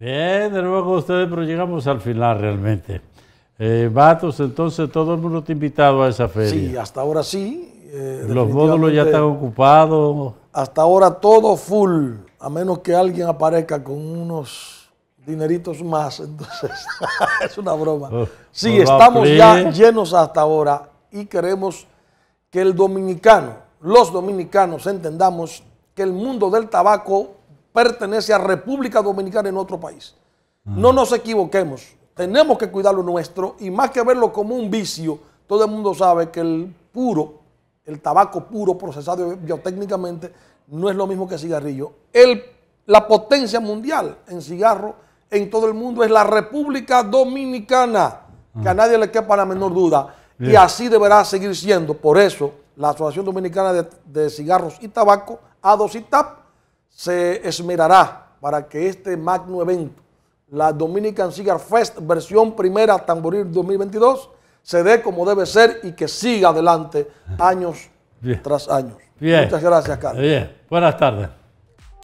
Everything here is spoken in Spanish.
Bien, de nuevo con ustedes, pero llegamos al final realmente. Eh, Vatos, entonces todo el mundo ha invitado a esa feria. Sí, hasta ahora sí. Eh, los módulos ya están ocupados. Hasta ahora todo full, a menos que alguien aparezca con unos dineritos más. Entonces, es una broma. Oh, sí, pues estamos ya llenos hasta ahora y queremos que el dominicano, los dominicanos entendamos que el mundo del tabaco pertenece a República Dominicana en otro país. No nos equivoquemos. Tenemos que cuidar lo nuestro y más que verlo como un vicio, todo el mundo sabe que el puro, el tabaco puro procesado biotécnicamente, no es lo mismo que cigarrillo. El, la potencia mundial en cigarro en todo el mundo es la República Dominicana, que a mm. nadie le quepa la menor duda. Y así deberá seguir siendo. Por eso, la Asociación Dominicana de, de Cigarros y Tabaco, ADOCITAP, se esmerará para que este magno evento, la Dominican Cigar Fest versión primera Tamboril 2022, se dé como debe ser y que siga adelante años tras años. Muchas gracias, Carlos. Buenas tardes.